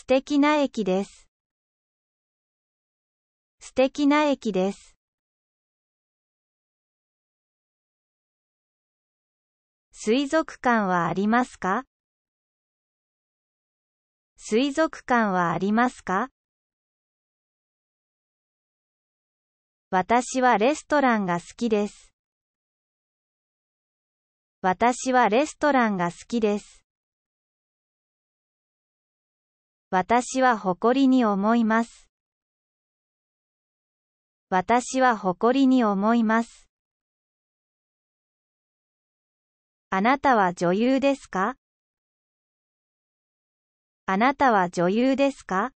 素敵な駅です。素敵な駅です。水族館はありますか水族館はありますか私はレストランが好きです。私はレストランが好きです。私は誇りに思います。私は誇りに思います。あなたは女優ですかあなたは女優ですか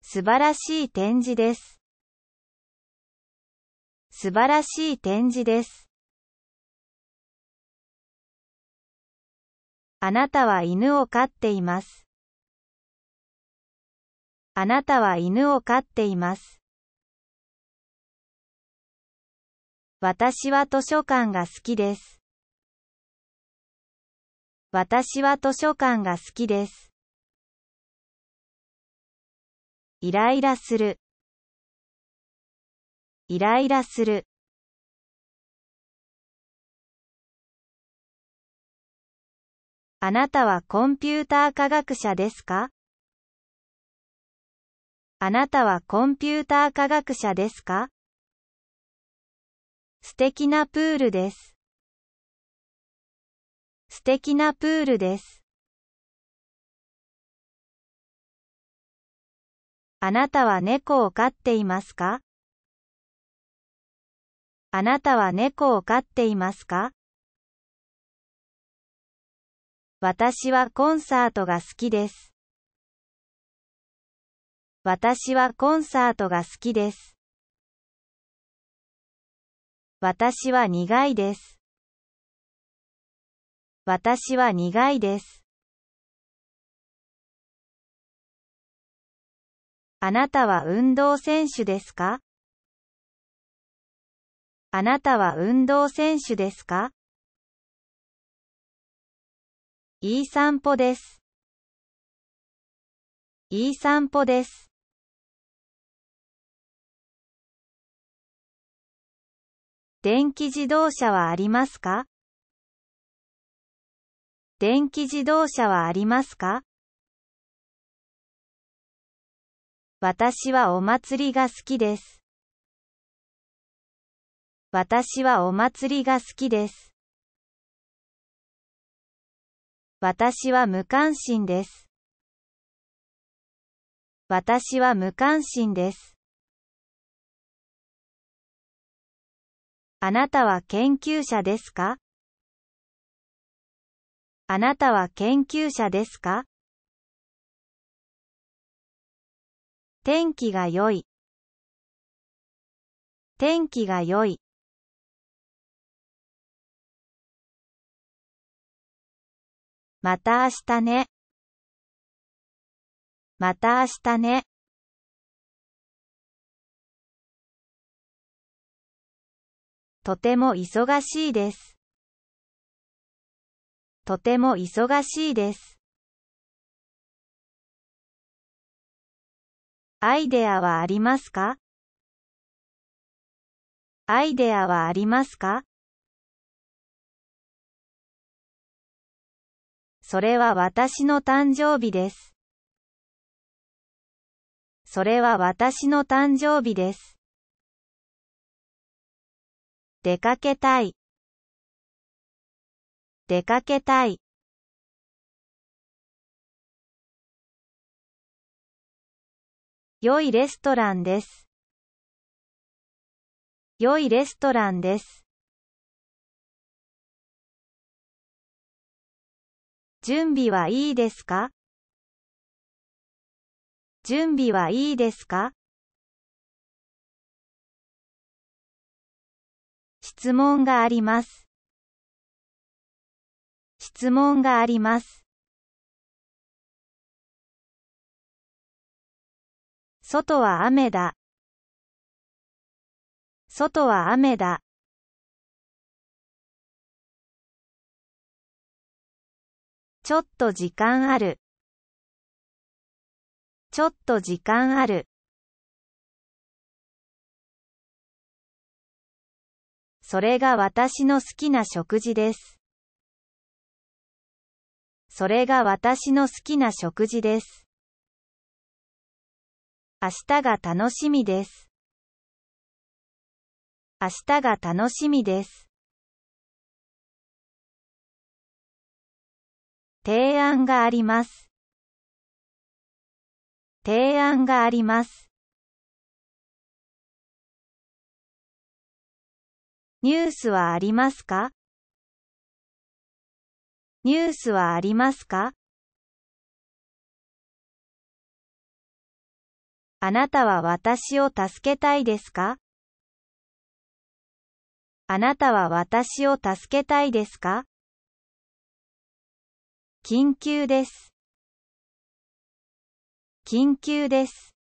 素晴らしい展示です。素晴らしい展示です。あなたは犬を飼っています。あなたは犬を飼っています。私は図書館が好きです。私は図書館が好きです。イライラする。イライラする。あなたはコンピューター科学者ですかあなたはコンピューター科学者ですか素敵なプールです。素敵なプールです。あなたは猫を飼っていますかあなたは猫を飼っていますか私はコンサートが好きです。私はコンサートが好きです。私は苦いです。私は苦いです。あなたは運動選手ですかあなたは運動選手ですかいい散歩です。いい散歩です。電気自動車はありますか電気自動車はありますか私はお祭りが好きです。私はお祭りが好きです。私は無関心です。私は無関心です。あなたは研究者ですかあなたは研究者ですか天気が良い。天気が良い。また明日ね。また明日ね。とても忙しいです。とても忙しいです。アイデアはありますかアイデアはありますかそれは私の誕生日です。それは私の誕生日です。出かけたい。出かけたい。良いレストランです。良いレストランです。準備はいいですか準備はいいですか質問があります。質問があります。外は雨だ。外は雨だ。ちょっと時間ある。ちょっと時間ある。それが私の好きな食事です。それが私の好きな食事です。明日が楽しみです。明日が楽しみです。提案があります。提案があります。ニュースはありますかニュースはありますかあなたは私を助けたいですかあなたは私を助けたいですか緊急です。緊急です。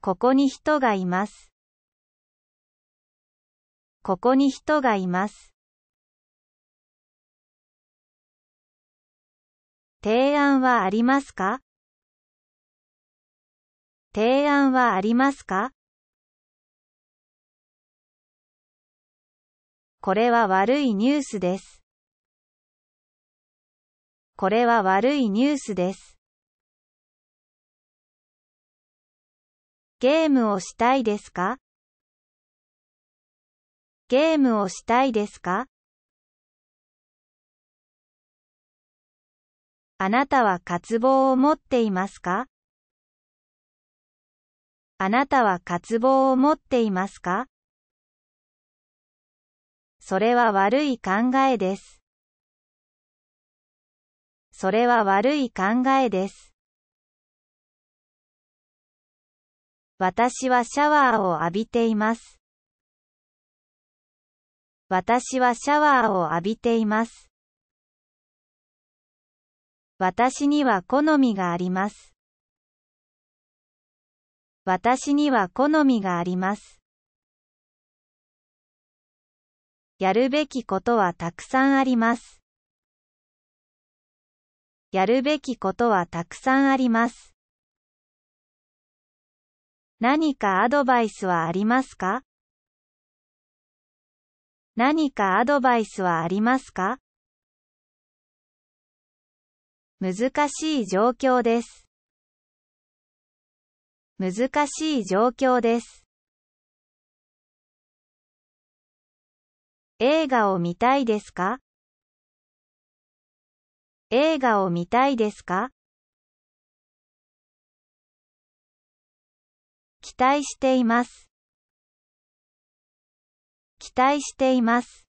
ここに人がいます。ここに人がいます。提案はありますか提案はありますかこれは悪いニュースです。これは悪いニュースです。ゲームをしたいですかゲームをしたいですかあなたは渇望を持っていますかあなたは渇望を持っていますかそれは悪い考えです。それは悪い考えです。私はシャワーを浴びています。私はシャワーを浴びています。私には好みがあります。私には好みがあります。やるべきことはたくさんあります。やるべきことはたくさんあります。何かアドバイスはありますか何かアドバイスはありますか難しい状況です。難しい状況です。映画を見たいですか映画を見たいですか期待しています。期待しています。